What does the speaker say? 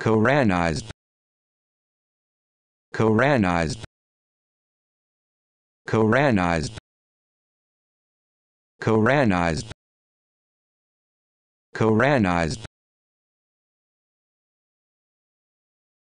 Koranized Koranized Koranized Koranized Koranized